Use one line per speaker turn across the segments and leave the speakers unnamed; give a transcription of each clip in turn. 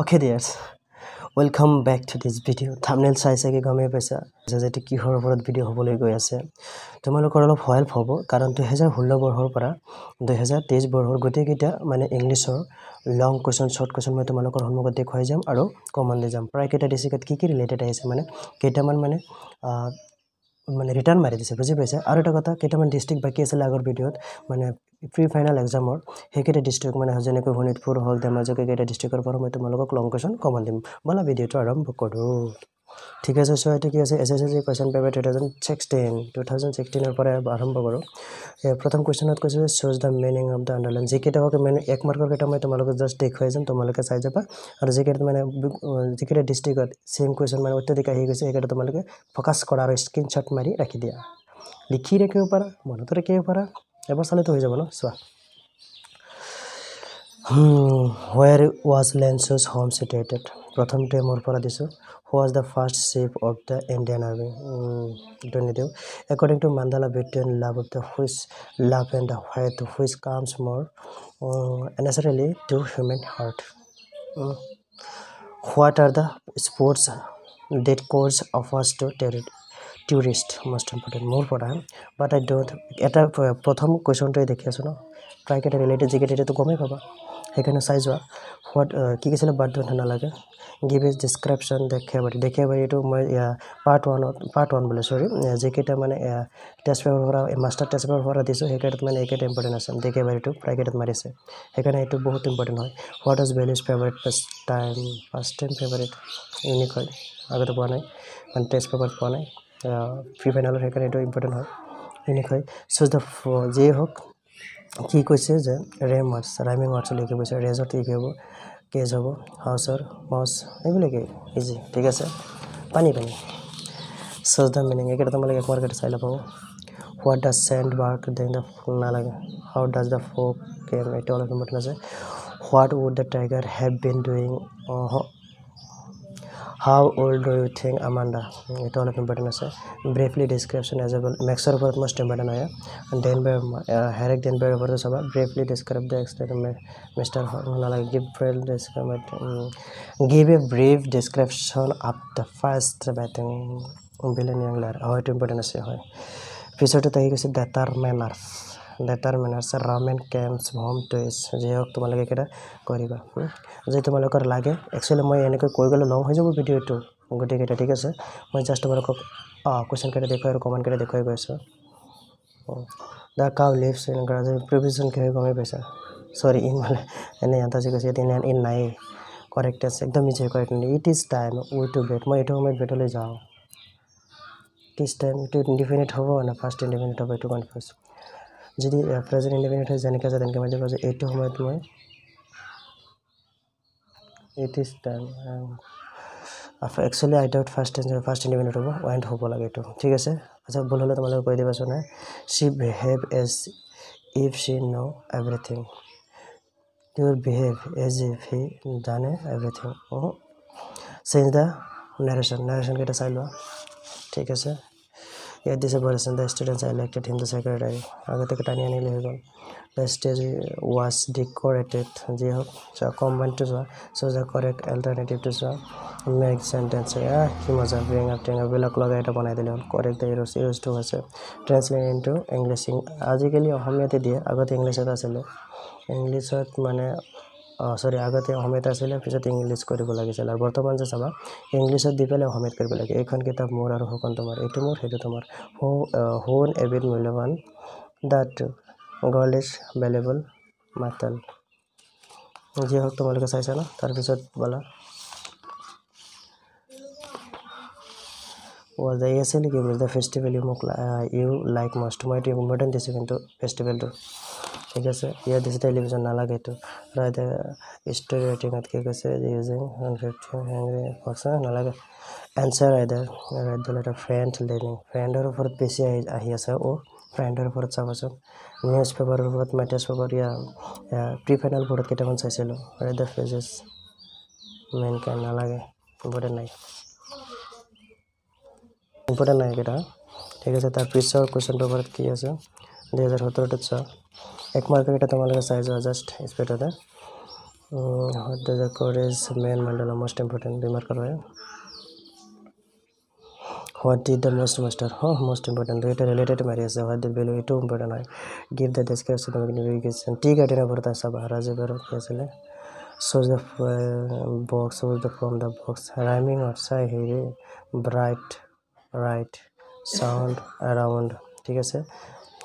Okay dears welcome back to this video' thumbnail চাই চাগে গমেই পাইছা যে যেতিয়া কিহৰ ওপৰত ভিডিঅ' হ'বলৈ গৈ আছে তোমালোকৰ অলপ হেল্প হ'ব কাৰণ দুহেজাৰ ষোল্ল বৰ্ষৰ পৰা দুহেজাৰ তেইছ বৰ্ষৰ গোটেইকেইটা মানে ইংলিছৰ লং কুৱেশ্যন শ্বৰ্ট কুৱেশ্যন মই তোমালোকৰ সন্মুখত দেখুৱাই যাম আৰু কমনলৈ যাম প্ৰায়কেইটা ডিষ্ট্ৰিকত কি কি ৰিলেটেড আহিছে মানে কেইটামান মানে মানে ৰিটাৰ্ণ মাৰি দিছে বুজি পাইছে আৰু এটা কথা কেইটামান ডিষ্ট্ৰিক্ট বাকী আছিলে আগৰ ভিডিঅ'ত মানে প্ৰি ফাইনেল এক্সামৰ সেইকেইটা ডিষ্ট্ৰিক্ট মানে যেনেকৈ শোণিতপুৰ হওক ধেমাজি এইকেইটা ডিষ্ট্ৰিক্টৰ পৰা মই তোমালোকক লং কুৱেশ্যন কমন দিম ব'লা ভিডিঅ'টো আৰম্ভ কৰোঁ ঠিক আছে চ' এইটো কি আছে S S S C question paper two thousand sixteen two thousand ছিক্সটিনৰ পৰা আৰম্ভ কৰোঁ প্ৰথম কুৱেশ্যনত কৈছোঁ choose the meaning of the underline যিকেইটা হওক মেইন এক মাৰ্কৰ কেইটা মই তোমালোকক জাষ্ট দেখুৱাই যাম তোমালোকে চাই যাবা আৰু যিকেইটা মানে যিকেইটা ডিষ্ট্ৰিক্টত ছেম কুৱেশ্যন মানে অত্যাধিক আহি গৈছে সেইকেইটা তোমালোকে ফ'কাছ কৰা আৰু স্ক্ৰীনশ্বট মাৰি ৰাখি দিয়া লিখি ৰাখিব পাৰা মনতো ৰাখিব পাৰা এবাৰ চালেতো হৈ যাব ন চোৱা where was Lencho's home situated প্ৰথমতে মোৰ পৰা দিছোঁ who was the first ship of the Indian army এইটো নিদিওঁ according to Mandela between love of the which love and the white which comes more naturally to human heart what are the sports that Coorg offers to টেৰিট tourist most important মোৰ পৰা বাট আই don't এটা প্ৰথম কুৱেশ্যনটোৱে দেখি আছোঁ ন প্ৰায় কেইটা ৰিলেটেড যিকেইটাটো গমেই পাবা সেইকাৰণে চাই যোৱা হোৱাট কি কৈছিলে বাট ডোণ্ট নালাগে গিভ ইজ ডিছক্ৰিপশ্যন দেখিয়াবাৰী দেখিয়াবাৰীটো মই পাৰ্ট ওৱানত পাৰ্ট ওৱান বুলি চৰি যিকেইটা মানে টেষ্ট পেপাৰ পৰা মাষ্টাৰ টেষ্ট পেপাৰ পৰা দিছোঁ সেইকেইটাত মানে এইকেইটা ইম্পৰ্টেণ্ট আছে দেখিয়াবাৰীটো প্ৰায় কেইটাত মাৰিছে সেইকাৰণে এইটো বহুত ইম্পৰ্টেণ্ট হয় what is Valli's favourite first time first time favourite unique হয় আগতে পোৱা নাই মানে টেষ্ট পেপাৰত পোৱা নাই প্ৰি ফাইনেলত সেইকাৰণে এইটো ইম্পৰ্টেণ্ট হয় এনেকৈ চ' দ্য যিয়ে হওক কি কৈছে যে ৰেম মাৰ্চ ৰাইমিং ৱাৰ্ডছ লিখি কৈছে ৰেজত লিখি হ'ব কেজ হ'ব হাউচৰ মাছ এইবিলাকেই ইজি ঠিক আছে পানী পানী চ' দ্য মিনিং এইকেইটা তোমালোকে একমাৰ্কেট চাই ল'ব what does Sandburg then the নালাগে how does the fog came এইটো অলপ ইম্পৰ্টেণ্ট আছে what would the tiger have been doing how old do you think Amanda এইটো অলপ ইম্পৰ্টেণ্ট আছে ব্ৰেফলি ডিছক্ৰিপশ্যন এজ এ মেক্সৰ ওপৰত মষ্ট ইম্পৰ্টেণ্ট হয় ডেন বাই হেৰেক ডেন বাই ওপৰতো চাবা briefly describe the explain mister নালাগে give brief describe give a brief description of the first betting billionaire হয় এইটো ইম্পৰ্টেণ্ট আছে হয় পিছৰটোত আহি গৈছে দ্য তাৰ মেনাৰ্ছ লেটাৰ মেন আছে ৰামেন কেম্পছ হোম টুৱেছ যি হওক তোমালোকে এইকেইটা কৰিবা যদি তোমালোকৰ লাগে একচুৱেলি মই এনেকৈ কৈ গ'লে লং হৈ যাব ভিডিঅ'টো গোটেইকেইটা ঠিক আছে মই জাষ্ট তোমালোকক অঁ কুৱেশ্যনকেইটা দেখুৱাই আৰু কমেণ্টকেইটা দেখুৱাই গৈ আছোঁ দ কাউ লিভছ এনেকুৱা প্ৰিভিশ্যন কিহে গমেই পাইছা চৰি ইন মানে এনে এটা যি কৈছে ইয়াত ইন ইন নাই কৰেক্ট আছে একদম easy correct it is time we to bed মই এইটো সময়ত বেটলৈ যাওঁ ইট ইজ টাইম এইটো টুৱেণ্টি মিনিট হ'ব মানে ফাৰ্ষ্ট টুৱেণ্টি হ'ব এইটো কনফিউজ যদি প্ৰেজেণ্ট ইণ্ডিপেণ্ডেণ্ট হয় যেনেকৈ আছে তেনেকৈ মাৰি দিব যে এইটো সময়ত মই it is time actually I doubt first first independent হ'ব ৱাইণ্ড হ'ব লাগে এইটো ঠিক আছে আচ্ছা ভুল হ'লে তোমালোকে কৈ দিবাচোন নাই she behave as if she know' everything তেওঁৰ বিহেভ এজ ইফ হি জানে এভৰিথিং অ' চেঞ্জ দ্য নেৰেশ্যন নেৰেশ্যনকেইটা চাই লোৱা ঠিক আছে ইয়াত দিছে ভৰিছে দ্য ষ্টুডেণ্টছ আই ইলেক্টেড হিন্দু ছেক্ৰেটাৰী আগতে টানি আনিলে হৈ গ'ল দ্য ষ্টেজ ৱাজ ডেকৰেটেড যি হওক চোৱা কম্বাইনটো চোৱা চ' দ্য কৰেক্ট এল্টাৰনেটিভটো চোৱা মেক্স চেণ্টেঞ্চ এয়া কি মজা ব্ৰেং আপ টেং আপবিলাক লগাই এটা বনাই দিলে হ'ল কৰেক্ট দ্য ইউজ ইউজটো হৈছে ট্ৰেঞ্চলেট ইনটো ইংলিছ আজিকালি অসমীয়াতে দিয়ে আগতে ইংলিছত আছিলে ইংলিছত মানে চৰি আগতে অসমীয়াত আছিলে পিছত ইংলিছ কৰিব লাগিছিল আৰু বৰ্তমান যে চাবা ইংলিছত দি পেলাই অসমীয়াত কৰিব লাগে এইখন কিতাপ মোৰ আৰু সুকন তোমাৰ এইটো মোৰ সেইটো তোমাৰ হো হুন এবিধ মূল্যৱান দাট গল ইজ ভেলেবল মাতল যি হওক তোমালোকে চাইছা ন তাৰপিছত বলা ৱাজ দ্য ই আছে নেকি ৱাজ দ্য ফেষ্টিভেল ইউ মোক ইউ লাইক মষ্ট মই এইটো ইম্পৰ্টেণ্ট দিছোঁ কিন্তু ফেষ্টিভেলটো ঠিক আছে ইয়াত দিছে টেলিভিশ্যন নালাগে এইটো ষ্ট'ৰী ৰাইটিঙত কি কৈছে ইউজিং নালাগে এনচাৰ আইডাৰ এটা ফ্ৰেণ্ড লিভিং ফ্ৰেণ্ডৰ ওপৰত বেছি আহি আহি আছে অ' ফ্ৰেণ্ডৰ ওপৰত চাবচোন নিউজ পেপাৰৰ ওপৰত মেটেজ পেপাৰ ইয়াৰ প্ৰি ফাইনেল ফৰত কেইটামান চাইছিলোঁ write the phases main can নালাগে ইম্পৰ্টেণ্ট নাই ইম্পৰ্টেণ্ট নাই এইকেইটা ঠিক আছে তাৰ পিছৰ কুৱেশ্যনটোৰ ওপৰত কি আছে দুহেজাৰ সোতৰটোত চোৱা এক মার্কেট এটা তোমালোকে চাই যোৱা জাষ্ট স্পীডতে হোৱাট দ্য কৰ is main Mandela most important দুই মাৰ্কৰ হয় what did the most master হ মষ্ট ইম্পৰ্টেণ্ট দুইটা ৰিলেটেড মাৰি আছে হোৱাট দ্য ভেলু এইটো ইম্পৰ্টেণ্ট হয় give the description of invigilation ঠিক আইটেনৰ ওপৰত আছে ৰাজে বাৰত কি আছিলে choose the box choose the from the box rhyming অৰ্চাই hairy bright right sound around ঠিক আছে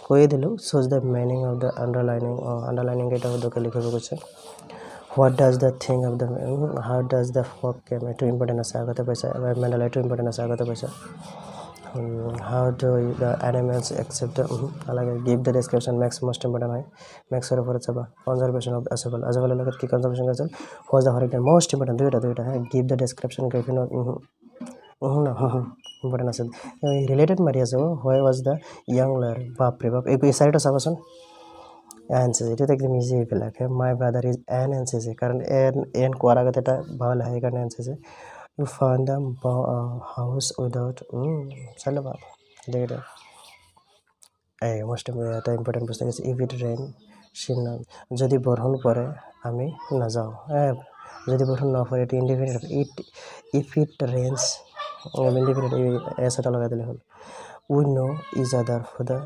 কয়ে দিল choose the meaning of the underlining underlining এটা ওদেরকে লিখে ফেলেছে what does the thing of the how does the fog came একটু ইম্পর্টেন্ট আছে আগতে পাইছে মেন্ডাল একটু ইম্পর্টেন্ট আছে আগতে পাইছে how do the animals accept అలాగే give the description Max most important হয় ম্যাক্সের উপরে চাবা কনজারভেশন অফ অ্যাসেবল অ্যাসেবলের লগত কি কনজারভেশন আছে হোয়াজ দ্য হরিটেন মোস্ট ইম্পর্টেন্ট দুইটা দুইটা হ্যাঁ give the description Griffin important আছে ৰিলেটেড মাৰি আছে why was the young lawyer বাপ ৰে বাপ এই চাৰিটা চাবচোন এন চি চি এইটো একদম ইজি এইবিলাক my brother is N N C C কাৰণ এন এন কোৱাৰ আগতে এটা ভাল আহে সেইকাৰণে N C C you fan the house without চাই ল'বা এই মষ্ট এটা ইম্পৰ্টেণ্ট বস্তু আছে ইভ ইট ৰেইন চিন যদি বৰষুণ পৰে আমি নাযাওঁ যদি বৰষুণ নপৰে এইটো independent it if it rains ও মেন লিভরে এই সেট লাগাই দিলে ও নো ইজাদার খোদা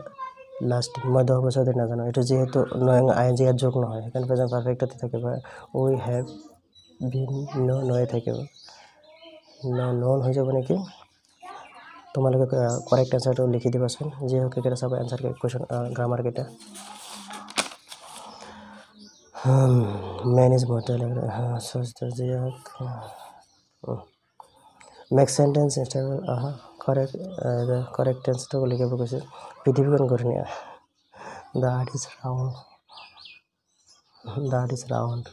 লাস্ট মদ অবকাশে না জানো এটা যেহেতু নয়া আইজি এর যোগ ন হয় এখানে বেজা পারফেক্টই থাকে ভাই ও হ্যাভ বিন ন নয়ে থাকে না নন হয়ে যাবে নাকি তোমালোকে करेक्ट आंसर তো লিখে দিবাছেন যে হকে কেটা সব অ্যানসার কে কোশ্চেন গ্রামার কেটা হ মেনজ বলতে রে হ্যাঁ সার্চ দজ হোক ও next sentence instable uh correct correct tense तो लिखा गई है पृथ्वी कौन कर that is round that is round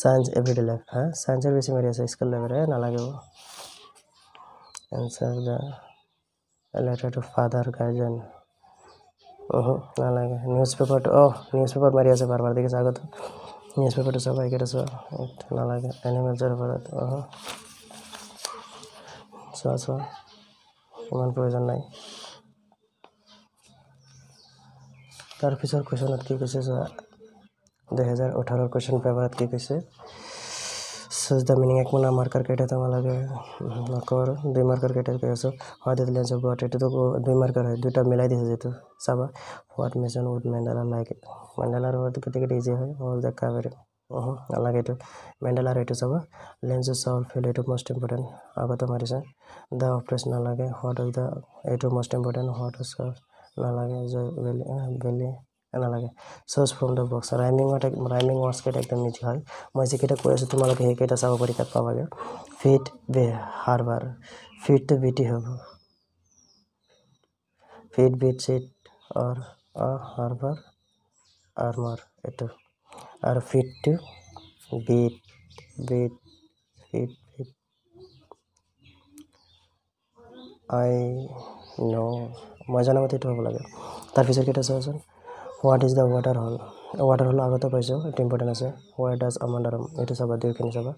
science everyday life हाँ सैंस बेसि मेरी आज स्किल लेवे नागे एनसार रिलेटेड फादर गार्जन नागे निज़ पेपर तो अह निज़ पेपर मारे आज बार बार देखे आगत पेपर तो सब आगे नागे एनिमल्स স্বস্ব আচ্ছা, আচ্ছা। কোন প্রয়োজন নাই তার ফিসার কোশ্চেন আউট কি কইছে যা 2018 এর কোশ্চেন পেপার আউট কি কইছে সজদা मीनिंग এক মন মার্কার ক্যাটা তো আমার লাগে এক কভার দুই মার্কার ক্যাটা এসে আর যদি না যখন দুটো দুটো মার্কার দুইটা মেলাই দিতে যেত সাবা ফর เม শন ওল্ড মেননালাই মেননালার কত কি इजी হল দা কভার नाला मेडल चाह लेंस फील्ड मोस्ट इम्पर्टेन्ट आगत मारे से द्रेस नाला हट अफ दू मोस्ट इम्पर्टेन्ट हट नाला वेली नाला search from the box rhyming rhyming words कई एकदम इजी है मैं जीकटा कैसा तुम लोग चाह पड़ी तक पागे फिट बे हार बार फिट तो बीटी हम फिट बीट सीट और हार बार आर्मर एट আৰু ফিটটো bit bit fit fit I ন মই জনা মতে থ'ব লাগে তাৰপিছত কেইটা চোৱাচোন what is the water hall water hall আগতে পাইছোঁ এইটো ইম্পৰ্টেণ্ট আছে ৱাই ডাজ আমাণ্ডাৰম এইটো চাবা দুয়োখিনি চাবা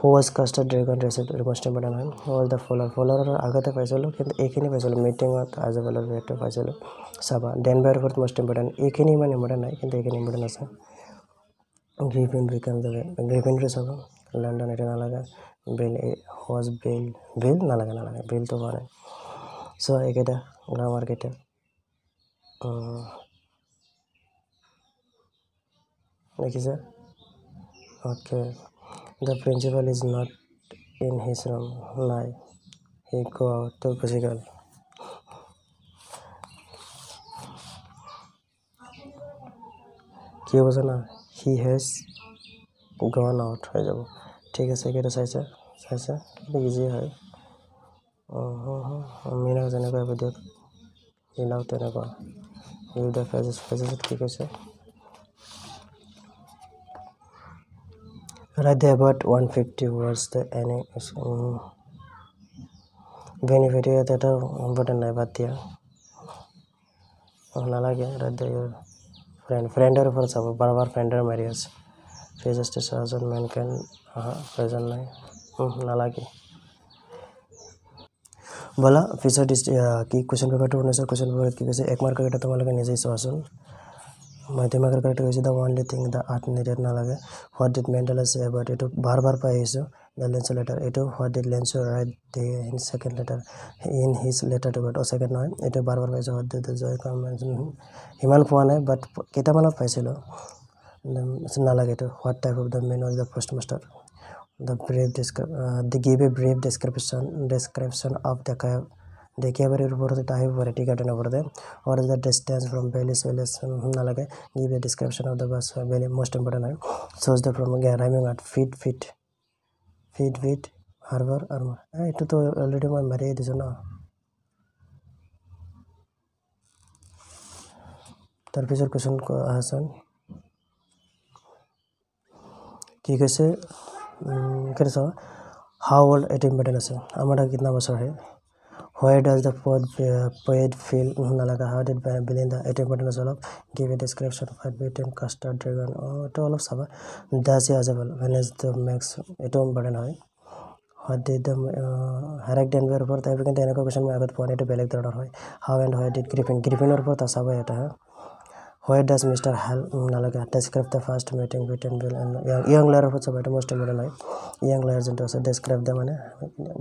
হু ৱাজ কাষ্টাৰ ড্ৰেগন ৰেচিপ মষ্ট ইম্পৰ্টেণ্ট হয় হু ৱাজ দ্য ফলাৰ ফলাৰৰ আগতে পাইছিলোঁ কিন্তু এইখিনি পাইছিলোঁ মিটিঙত এজ এ ৱেলৰ ৰেটটো পাইছিলোঁ চাবা ডেন বাইৰ ফৰ্থ মষ্ট ইম্পৰ্টেণ্ট এইখিনি ইমান ইম্পৰ্টেণ্ট নাই কিন্তু এইখিনি ইম্পৰ্টেণ্ট আছে Griffin became the Griffin Risago, London এটা না লাগা বেল হজ বেল বেল না লাগা না লাগা বেল তো পারে সো একেটা গ্রামার কেটে দেখি sir okay the principal is not in his room নাই হি গো আউট তো খুশি গেল কি অবস্থা না ही इज وګ วน আউট হৈ যাব ঠিক আছে কিটো চাইছ আছে ইজি হ অহো হ মেরা জন একবা দেখ এলাউত ৰেবা ইলাউ দেছ স্পেসিফিক ঠিক আছে ৰেড বাট 150 হোৱছ দা এনি কোন গনি ভিডিও এটা বাটন নাই বাতিয়া ওহ লাগি ৰেড ஃப்ரெண்ட் ஃப்ரெண்டாக இருப்பேன் சார் பல பார் ஃப்ரெண்டாக மாதிரியாச்சு ஃபேஸஸ்ட் சாசன் மென்கன் ஆஹா ஃபேஷன் ம் நல்லாக்கி বলা পিছৰ দৃষ্টি কি কুৱেশ্যন পেপাৰটো বনাইছে কুৱেশ্যন পেপাৰত কি কৈছে এক মাৰ্কৰ কেইটা তোমালোকে নিজেই চোৱাচোন మన దిమాగ్ కరెక్ట్గా వేసేదా ఓన్లీ థింగ్ ద ఆర్ట్ నిర్ణయం అలాగే వాట్ డిట్ మెంటలస్ బట్ ఇటు బార్ బార్ పై వేసు ద లెన్స్ లెటర్ ఇటు what did lens write the in second letter in his letter to but oh second నాయ్ ఇటు బార్ బార్ పైసా వద్దు joy comments Himalaya phone but కితమైన పైసలు అలాగే ఇటు what type of the main of the post master the brief description the give a brief description description of the cave দেখি এবার এর বড়টা টাইপ করবে টিকেট নম্বর দে আর দ্য ডিসটেন্স ফ্রম পেনিসিলিন থেকে লাগে give a description of the bus most important choose the programming out fit fit fit with harbour আর এটা তো অলরেডি আমার মারি এর জন্য তারপর क्वेश्चन কো আসান কি গছে কেনছ হাউ ওল্ড اٹ ইজ মেন্টাস আমরা কত বছর আছে where does the poet, uh, poet feel নালাগে হাউ ডিড বিলিং দ্য এইটো ইম্পৰ্টেণ্ট আছে অলপ give a description of height between custard dragon অঁ এইটো অলপ চাবা does is evil when is the Max এইটো ইম্পৰ্টেণ্ট হয় হোৱাট ডিড দ্য হেৰেক ডেনভেৰ ওপৰত কিন্তু এনেকুৱা কুৱেশ্যন মই আগত পোৱা নাই এইটো বেলেগ ধৰণৰ হয় how and why did Griffin গ্ৰিফিনৰ ওপৰত চাবা এটা হয় where does Mr. Hal Nalaga describe the first meeting between Bill and young, young lawyer who said most important young lawyers into so describe them and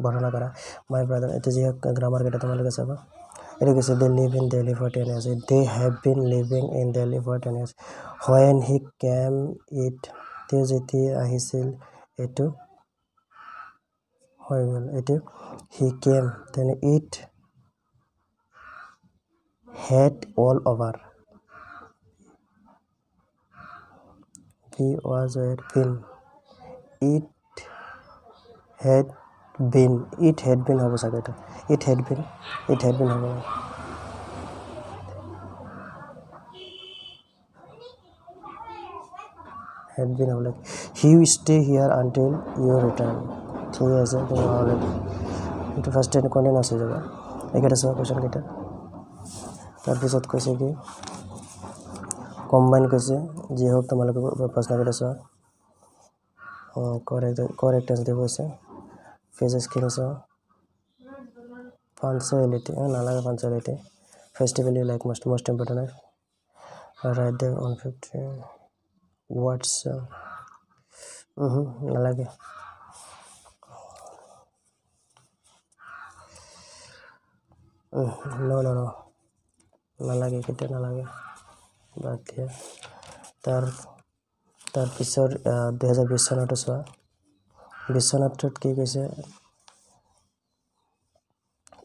Barana Gara my brother it is your grammar get at the Malaga Sabah it is they live in Delhi for 10 years they have been living in Delhi for 10 years when he came it is it he said it to হয় গ'ল এতিয়া he came তেনে it had all over he was a film. It had been. It had been হ'ব চাগে এইটো it had been it had been হ'ব had been like he will stay here until your return ঠিক আছে তুমি already এইটো first ten content আছে যাবা এইকেইটা চোৱা কুৱেশ্যন কেইটা তাৰপিছত কৈছে কি কম্বাইন কৈছে যি হওক তোমালোকে প্ৰশ্নকেইটা চোৱা কৰেক্ট কৰেক্ট এনচাৰ দিব কৈছে ফেচ স্ক্ৰীন চোৱা পাঞ্চুৱেলিটি নালাগে punctuality festival you like most most important right the one fifty watts নালাগে ন নালাগে কেতিয়া নালাগে তাৰ তাৰপিছত দুহেজাৰ বিছ চনতো চোৱা বিশ্বনাথত কি কৈছে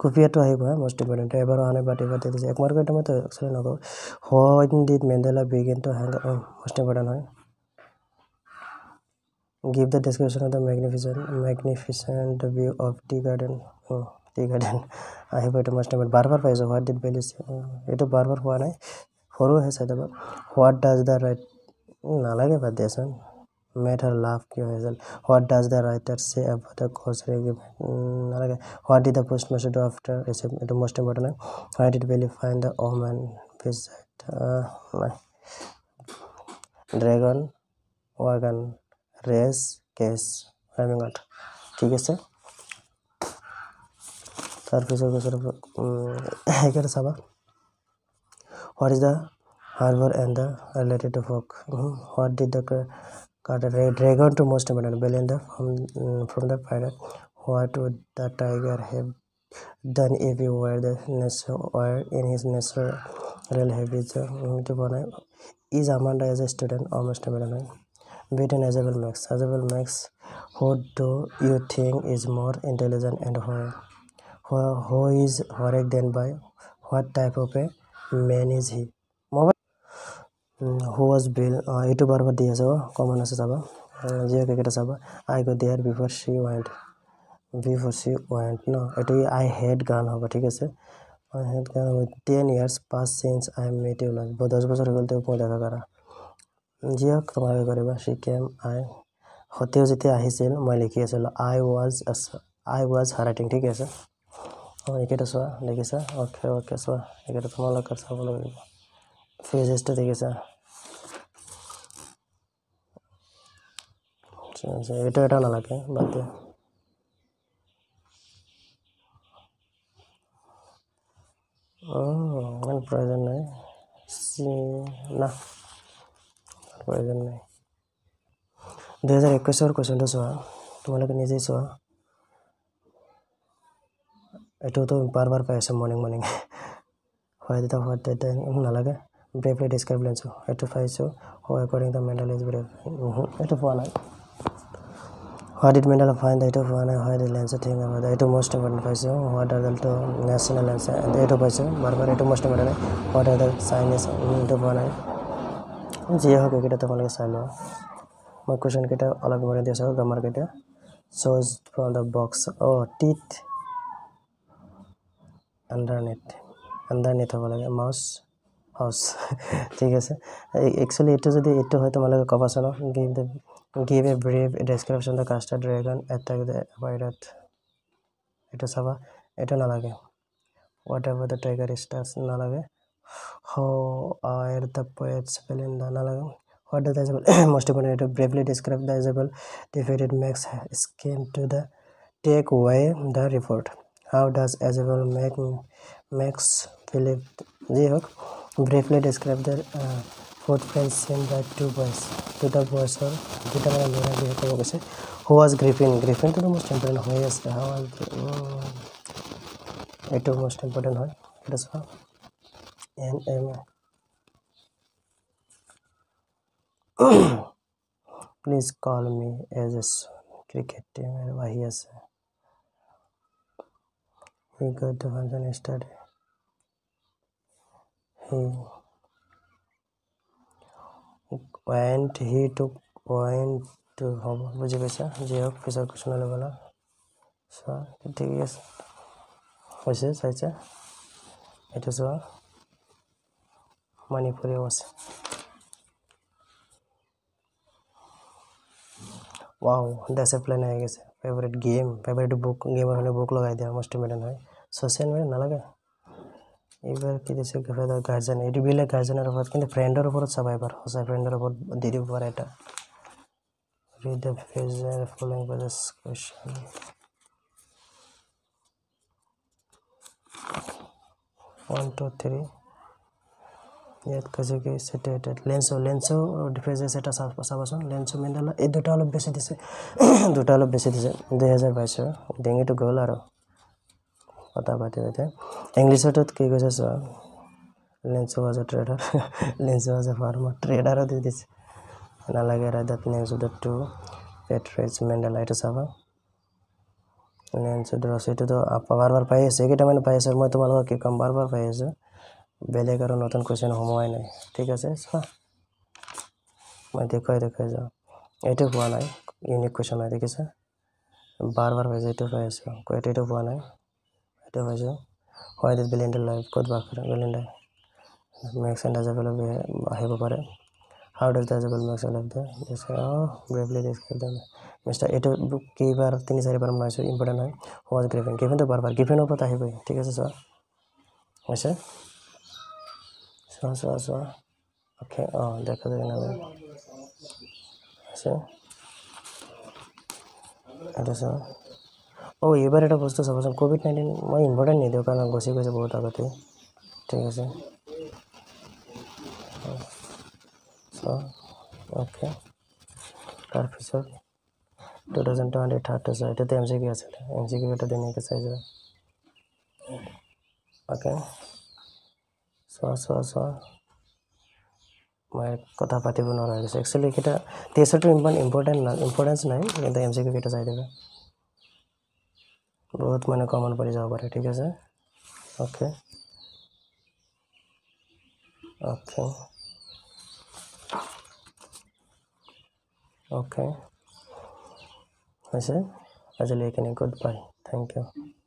কুপিয়াটো আহিব হে মষ্ট ইম্পৰ্টেণ্ট এবাৰ অহা নাই বাতি বাতি দিছে একমাৰ কৰি মইতো একচুৱেলি নকওঁ হোৱাইন ডিড মেণ্ডেলা বিগিনটো মষ্ট ইম্পৰ্টেণ্ট হয় give the description of the magnificent magnificent the view of tea garden tea garden আহিব এইটো মষ্ট ইম্পৰ্টেণ্ট বাৰ বাৰ পাইছোঁ হোৱাট ডিড বেলিছ এইটো বাৰ বাৰ হোৱা নাই সৰু হৈ চাই দিব হোৱাট ডাজ দ্য ৰাইট নালাগে বাদ দিয়াচোন মেট হাৰ লাভ কি হৈ আছিল হোৱাট ডাজ দ্য ৰাইটাৰ চে এভ দ্য কচ নালাগে what did the post must do after receive এইটো most important why did Billy fine the omen পিজ নাই dragon wagon race case rhyming out ঠিক আছে তাৰপিছৰ বছৰ সেইকাৰণে চাবা what is the harbor and the related work hmm, what did the dragon to most important well the from, mm, from the pilot what would the tiger have done if he were the natural or in his natural real habits hmm, is amanda as a student almost beaten Isabel Max. Isabel Max, who do you think is more intelligent and who, who, who is horrified than by what type of a মেনিজ he mobile who was Bill এইটো বাৰ বাৰ দি আছে common আছে চাবা যিয়ে কেইটা চাবা I go' there before she wind before she wind ন এইটো আই হেড গান হ'ব ঠিক আছে হেড গান হ'ব টেন ইয়াৰ্ছ পাঁচ since I am met you life দহ বছৰ হৈ গ'ল তেওঁক মই দেখা কৰা যি হওক তোমাকে কৰিবা চি কেম আই সতীয় যেতিয়া আহিছিল মই লিখি আছিলোঁ আই ৱাজ আছ আই ৱাজ হাৰাইটিং ঠিক আছে অঁ এইকেইটা চোৱা দেখিছা অ'কে অ'কে চোৱা এইকেইটা তোমালোকে চাব লাগিব ফেজেছটো দেখিছা এইটো এটা নালাগে বাদ দিয়া ইমান প্ৰয়োজন নাই চি না প্ৰয়োজন নাই দুহেজাৰ একৈছৰ কুৱেশ্যনটো চোৱা তোমালোকে নিজেই চোৱা এইটো তো বাৰ বাৰ পাই আছো মৰ্ণিং মৰ্ণিং হয় দেউতা হয় দেউতা নালাগে ব্ৰেভলি ডিচকাইব লৈছোঁ এইটো পাইছোঁ হয় according the mental is brave এইটো পোৱা নাই হোৱাট ইট মেণ্টেল ফাইন এইটো পোৱা নাই হয় লেন্সৰ থিং এইটো মষ্ট ইম্পৰ্টেণ্ট পাইছোঁ হোৱাট ডাৰ্জেলটো নেশ্যনেল লেন্স এইটো পাইছোঁ বাৰ বাৰ এইটো মষ্ট ইম্পৰ্টেণ্ট নাই হোৱাট ডাৰ্জেল চাইনিজ এইটো পোৱা নাই যিয়ে হওক এইকেইটা তোমালোকে চাই লোৱা মই কুৱেশ্যনকেইটা অলপ ইম্পৰ্টেণ্ট দি আছোঁ গ্ৰামাৰকেইটা চ'জ ফ্ৰম দ্য বক্স অ' টিট আণ্ডাৰনেট আণ্ডাৰনেট হ'ব লাগে মাউচ হাউচ ঠিক আছে একচুৱেলি এইটো যদি এইটো হয় তোমালোকে ক'বাচোন give give a brief description the custard dragon attack দ্যাইৰাট এইটো চাবা এইটো নালাগে what ever the tiger stares নালাগে how are the poets feeling নালাগে what the disable most important এইটো briefly describe disable defeated max scheme to the take why the report how does Azure make Max Philip Zeehook briefly describe the uh, footprints seen two boys to the boys or to who was Griffin Griffin to the most important who is the how was the it most important who is the and um, please call me as a cricket team and why is we got the function started. He went, he took point to বুঝে গেছে যে হোক পিছৰ কিছু নহ'লে বলা চোৱা ঠিক আছে হৈছে চাইছে এইটো চোৱা মণিপুৰীও আছে वाओ দেশের প্লেন হয়ে গেছে favourite game favourite book gamer হলে বুক লাগাই দেওয়া মোস্ট ইম্পর্টেন্ট হয় সোশ্যাল মিডিয়া না লাগে এইবাৰ কি দিছে গাৰ্জেন এইটো বেলেগ গাৰ্জেনৰ ওপৰত কিন্তু ফ্ৰেণ্ডৰ ওপৰত চাবা এবাৰ সঁচা ফ্ৰেণ্ডৰ ওপৰত দি দিব পাৰে এটা read the page and following by this question. One, two, three. ইয়াত কাজে সেইটো এটা লেন্সো লেন্সো ডিফেজেছ এটা চাব চাবচোন লেন্সো মেণ্ডেল এই দুটা অলপ বেছি দিছে দুটা অলপ বেছি দিছে দুহেজাৰ বাইছৰ ডিঙিটো গ'ল আৰু কথা পাতি পাতি ইংলিছত কি কৈছে চোৱা লেন্সো আছে ট্ৰেডাৰ লেন্সো আছে ফাৰ্মাৰ ট্ৰেডাৰো দি দিছে নালাগে ৰাইডাত লেন্সো ডটটো পেট্ৰেজ মেণ্ডেল এইটো চাবা লেন্সো ড্ৰছ বাৰ বাৰ পাই আছে এইকেইটামান পাই আছে মই তোমালোকক কি ক'ম বাৰ বাৰ পাই আছোঁ বেলেগ আৰু নতুন কুৱেশ্যন সোমোৱাই নাই ঠিক আছে চোৱা মই দেখুৱাই দেখুৱাই যাওঁ এইটো পোৱা নাই ইউনিক কুৱেশ্যন নাই দেখিছা বাৰ বাৰ পাইছোঁ এইটো পাই আছোঁ কোৱাইটো এইটো পোৱা নাই এইটো পাইছোঁ হোৱাই দিছ বেলেণ্ডাৰ লাইভ ক'ত বাস কৰে বেলেণ্ডাৰ মেক্স এণ্ড ডাজাবল আহিব পাৰে হাউ ডাজ ডাজাবল মেক্স লাইভ গ্ৰেভলি মিষ্টাৰ এইটো কেইবাৰ তিনি চাৰিবাৰ মাৰিছোঁ ইম্পৰ্টেণ্ট হয় হোৱাজ গ্ৰিফিন গ্ৰিফিনটো বাৰ বাৰ গ্ৰিফিনৰ ওপৰত আহিবই ঠিক আছে চোৱা হৈছে চোৱা চোৱা চোৱা অ'কে অঁ দেখা যায় কেনেকৈ আছে এইটো চোৱা অঁ এইবাৰ এটা বস্তু চাবচোন ক'ভিড নাইণ্টিন মই ইম্পৰ্টেণ্ট নিদিওঁ কাৰণ গুচি গৈছে বহুত আগতেই ঠিক আছে অ'কে তাৰপিছত টু থাউজেণ্ড টুৱেণ্টি থাৰ্ড চোৱা এইটোতে এম চি কিউ আছিলে এম চি কিউ এটা ধুনীয়াকৈ চাইছোঁ অ'কে চোৱা চোৱা চোৱা মই কথা পাতিব নোৱাৰা হৈছোঁ একচুৱেলি এইকেইটা টি টেষ্টৰটো ইমান ইম্পৰ্টেণ্ট নাই ইম্পৰ্টেঞ্চ নাই কিন্তু এম জি কেইটা চাই দিবা বহুত মানে কমন পৰি যাব পাৰে ঠিক আছে অ'কে অ'কে অ'কে হৈছে আজিলৈ এইখিনি গুড বাই থেংক ইউ